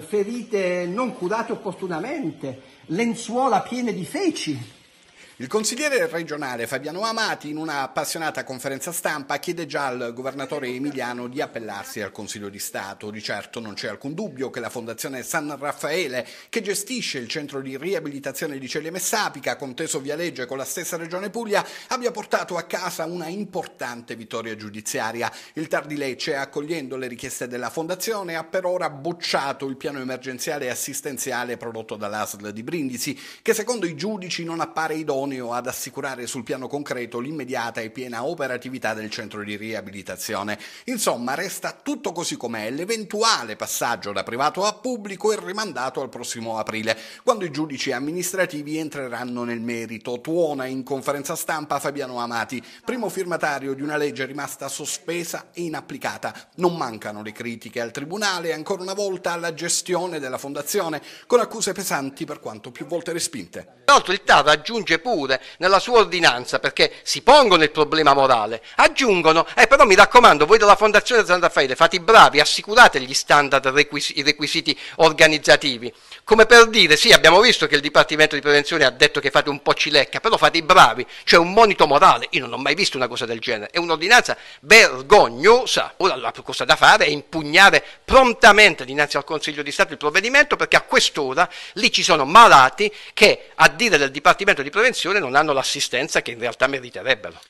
ferite non curate opportunamente, lenzuola piene di feci, il consigliere regionale Fabiano Amati in una appassionata conferenza stampa chiede già al governatore emiliano di appellarsi al Consiglio di Stato. Di certo non c'è alcun dubbio che la Fondazione San Raffaele, che gestisce il centro di riabilitazione di Celia Messapica, conteso via legge con la stessa regione Puglia, abbia portato a casa una importante vittoria giudiziaria. Il TAR di Lecce, accogliendo le richieste della Fondazione, ha per ora bocciato il piano emergenziale e assistenziale prodotto dall'ASL di Brindisi, che secondo i giudici non appare idoneo idoneo ad assicurare sul piano concreto l'immediata e piena operatività del centro di riabilitazione. Insomma, resta tutto così com'è, l'eventuale passaggio da privato a pubblico è rimandato al prossimo aprile, quando i giudici amministrativi entreranno nel merito. Tuona in conferenza stampa Fabiano Amati, primo firmatario di una legge rimasta sospesa e inapplicata. Non mancano le critiche al Tribunale e ancora una volta alla gestione della Fondazione, con accuse pesanti per quanto più volte respinte. Inoltre il TAV aggiunge pure pure nella sua ordinanza, perché si pongono il problema morale, aggiungono, eh però mi raccomando, voi della Fondazione San Raffaele fate i bravi, assicurate gli standard, i requisiti organizzativi, come per dire, sì abbiamo visto che il Dipartimento di Prevenzione ha detto che fate un po' cilecca, però fate i bravi, c'è cioè un monito morale, io non ho mai visto una cosa del genere, è un'ordinanza vergognosa, ora la cosa da fare è impugnare prontamente dinanzi al Consiglio di Stato il provvedimento perché a quest'ora lì ci sono malati che a dire del Dipartimento di Prevenzione giocatori non hanno l'assistenza che in realtà meriterebbero.